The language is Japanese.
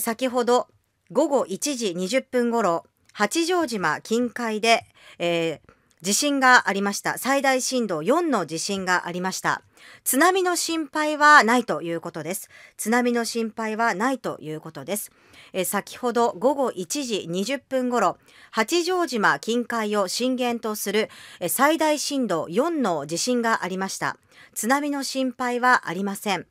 先ほど午後1時20分ごろ八丈島近海で、えー、地震がありました最大震度4の地震がありました津波の心配はないということです津波の心配はないということですえ先ほど午後1時20分ごろ八丈島近海を震源とするえ最大震度4の地震がありました津波の心配はありません